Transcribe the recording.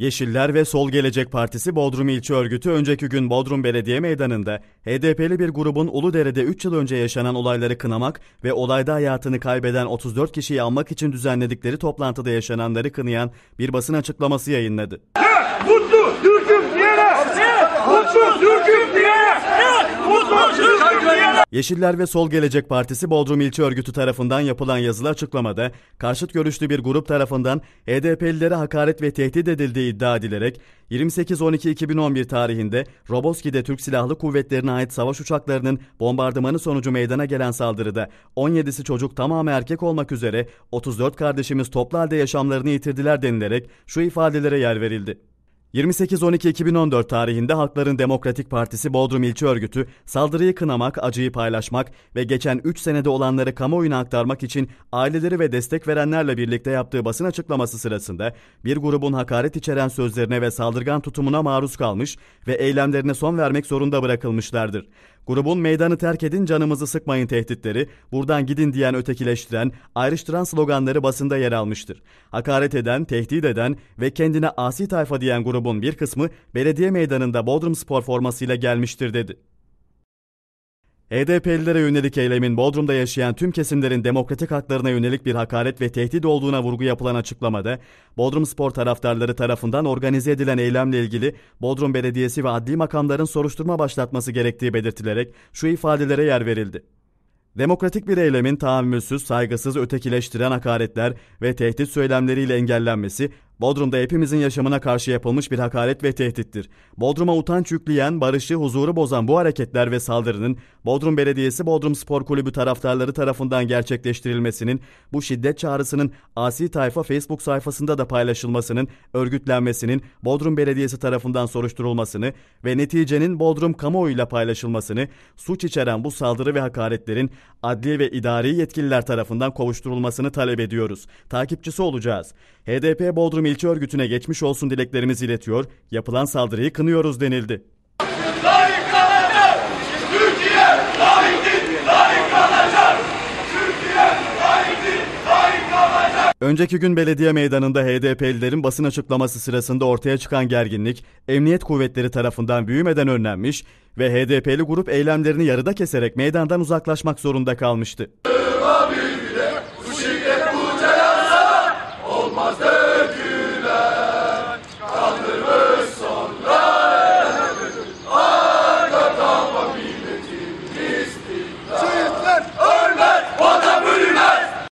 Yeşiller ve Sol Gelecek Partisi Bodrum İlçe Örgütü önceki gün Bodrum Belediye Meydanı'nda HDP'li bir grubun Uludere'de 3 yıl önce yaşanan olayları kınamak ve olayda hayatını kaybeden 34 kişiyi almak için düzenledikleri toplantıda yaşananları kınayan bir basın açıklaması yayınladı. Mutlu, düzgün, yere, mutlu, Yeşiller ve Sol Gelecek Partisi Bodrum İlçe Örgütü tarafından yapılan yazılı açıklamada karşıt görüşlü bir grup tarafından HDP'lilere e hakaret ve tehdit edildiği iddia edilerek 28-12-2011 tarihinde Roboski'de Türk Silahlı Kuvvetleri'ne ait savaş uçaklarının bombardımanı sonucu meydana gelen saldırıda 17'si çocuk tamamı erkek olmak üzere 34 kardeşimiz toplu halde yaşamlarını yitirdiler denilerek şu ifadelere yer verildi. 28-12-2014 tarihinde Halkların Demokratik Partisi Bodrum İlçe Örgütü saldırıyı kınamak, acıyı paylaşmak ve geçen 3 senede olanları kamuoyuna aktarmak için aileleri ve destek verenlerle birlikte yaptığı basın açıklaması sırasında bir grubun hakaret içeren sözlerine ve saldırgan tutumuna maruz kalmış ve eylemlerine son vermek zorunda bırakılmışlardır. Grubun meydanı terk edin canımızı sıkmayın tehditleri, buradan gidin diyen ötekileştiren, ayrıştıran sloganları basında yer almıştır. Hakaret eden, tehdit eden ve kendine asi tayfa diyen grubun bir kısmı belediye meydanında Bodrum Spor formasıyla gelmiştir dedi. HDP'lilere yönelik eylemin Bodrum'da yaşayan tüm kesimlerin demokratik haklarına yönelik bir hakaret ve tehdit olduğuna vurgu yapılan açıklamada, Bodrum Spor taraftarları tarafından organize edilen eylemle ilgili Bodrum Belediyesi ve adli makamların soruşturma başlatması gerektiği belirtilerek şu ifadelere yer verildi. Demokratik bir eylemin tahammülsüz, saygısız, ötekileştiren hakaretler ve tehdit söylemleriyle engellenmesi, Bodrum'da hepimizin yaşamına karşı yapılmış bir hakaret ve tehdittir. Bodrum'a utanç yükleyen, barışı, huzuru bozan bu hareketler ve saldırının Bodrum Belediyesi Bodrum Spor Kulübü taraftarları tarafından gerçekleştirilmesinin, bu şiddet çağrısının Asi Tayfa Facebook sayfasında da paylaşılmasının, örgütlenmesinin Bodrum Belediyesi tarafından soruşturulmasını ve neticenin Bodrum kamuoyuyla paylaşılmasını, suç içeren bu saldırı ve hakaretlerin adli ve idari yetkililer tarafından kovuşturulmasını talep ediyoruz. Takipçisi olacağız. HDP Bodrum Milliyetçi Örgütü'ne geçmiş olsun dileklerimizi iletiyor, yapılan saldırıyı kınıyoruz denildi. Önceki gün belediye meydanında HDP'lilerin basın açıklaması sırasında ortaya çıkan gerginlik, emniyet kuvvetleri tarafından büyümeden önlenmiş ve HDP'li grup eylemlerini yarıda keserek meydandan uzaklaşmak zorunda kalmıştı. Abi.